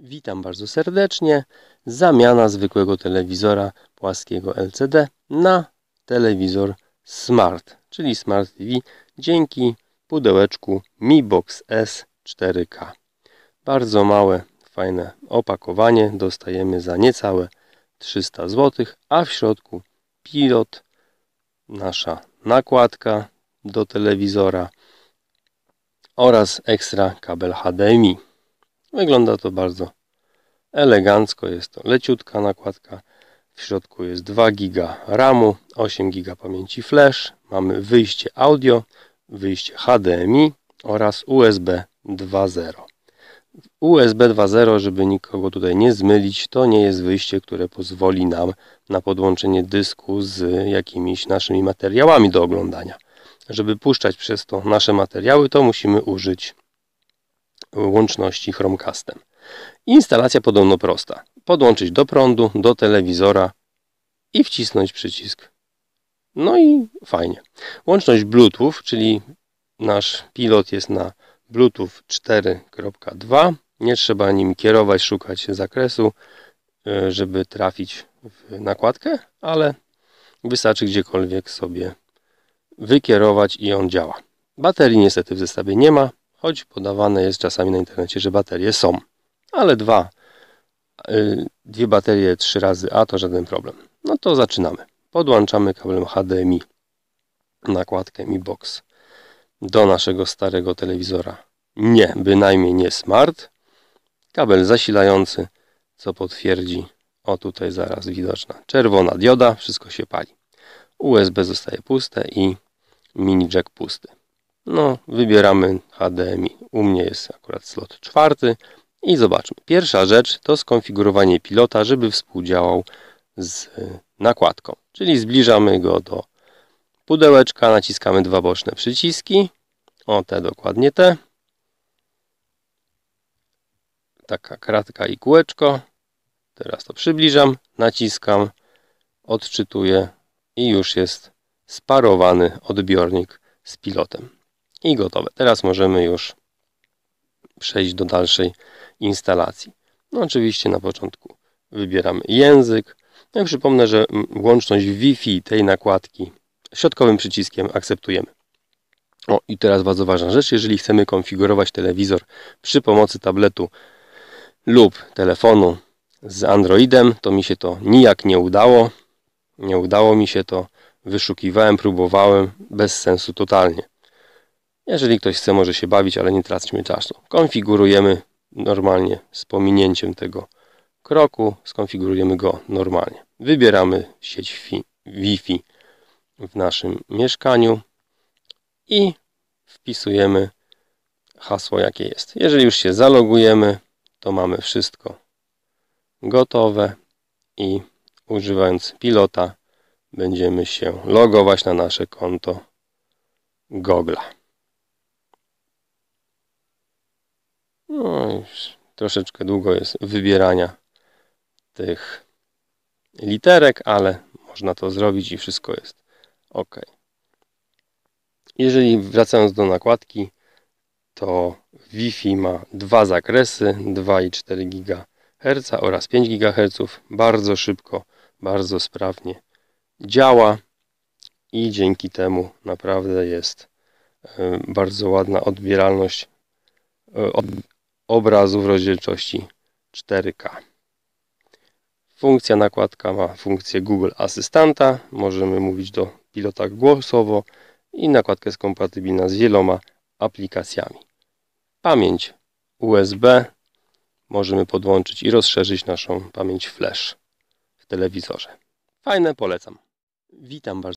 Witam bardzo serdecznie. Zamiana zwykłego telewizora płaskiego LCD na telewizor Smart, czyli Smart TV dzięki pudełeczku Mi Box S 4K. Bardzo małe, fajne opakowanie dostajemy za niecałe 300 zł, a w środku pilot, nasza nakładka do telewizora oraz ekstra kabel HDMI. Wygląda to bardzo elegancko. Jest to leciutka nakładka. W środku jest 2 giga RAMu, 8 giga pamięci flash. Mamy wyjście audio, wyjście HDMI oraz USB 2.0. USB 2.0, żeby nikogo tutaj nie zmylić, to nie jest wyjście, które pozwoli nam na podłączenie dysku z jakimiś naszymi materiałami do oglądania. Żeby puszczać przez to nasze materiały, to musimy użyć łączności Chromecastem. Instalacja podobno prosta. Podłączyć do prądu, do telewizora i wcisnąć przycisk. No i fajnie. Łączność Bluetooth, czyli nasz pilot jest na Bluetooth 4.2. Nie trzeba nim kierować, szukać zakresu, e, żeby trafić w nakładkę, ale wystarczy gdziekolwiek sobie wykierować i on działa. Baterii niestety w zestawie nie ma, choć podawane jest czasami na internecie, że baterie są. Ale dwa, yy, dwie baterie trzy razy A to żaden problem. No to zaczynamy. Podłączamy kablem HDMI nakładkę Mi Box do naszego starego telewizora. Nie, bynajmniej nie smart. Kabel zasilający, co potwierdzi, o tutaj zaraz widoczna czerwona dioda, wszystko się pali. USB zostaje puste i mini jack pusty. No, wybieramy HDMI. U mnie jest akurat slot czwarty. I zobaczmy. Pierwsza rzecz to skonfigurowanie pilota, żeby współdziałał z y, nakładką. Czyli zbliżamy go do pudełeczka, naciskamy dwa boczne przyciski. O, te dokładnie te. Taka kratka i kółeczko. Teraz to przybliżam, naciskam, odczytuję i już jest sparowany odbiornik z pilotem. I gotowe. Teraz możemy już przejść do dalszej instalacji. No oczywiście na początku wybieramy język. Ja no przypomnę, że łączność Wi-Fi tej nakładki środkowym przyciskiem akceptujemy. O, i teraz bardzo ważna rzecz, jeżeli chcemy konfigurować telewizor przy pomocy tabletu lub telefonu z Androidem, to mi się to nijak nie udało. Nie udało mi się to, wyszukiwałem, próbowałem, bez sensu totalnie. Jeżeli ktoś chce, może się bawić, ale nie traćmy czasu. Konfigurujemy normalnie z pominięciem tego kroku. Skonfigurujemy go normalnie. Wybieramy sieć Wi-Fi w naszym mieszkaniu i wpisujemy hasło jakie jest. Jeżeli już się zalogujemy, to mamy wszystko gotowe i używając pilota będziemy się logować na nasze konto Google'a. No już troszeczkę długo jest wybierania tych literek, ale można to zrobić i wszystko jest ok. Jeżeli wracając do nakładki, to Wi-Fi ma dwa zakresy, 2,4 GHz oraz 5 GHz. Bardzo szybko, bardzo sprawnie działa i dzięki temu naprawdę jest e, bardzo ładna odbieralność e, obrazu w rozdzielczości 4K. Funkcja nakładka ma funkcję Google Asystanta. Możemy mówić do pilota głosowo i nakładka jest kompatybilna z wieloma aplikacjami. Pamięć USB możemy podłączyć i rozszerzyć naszą pamięć flash w telewizorze. Fajne, polecam. Witam Was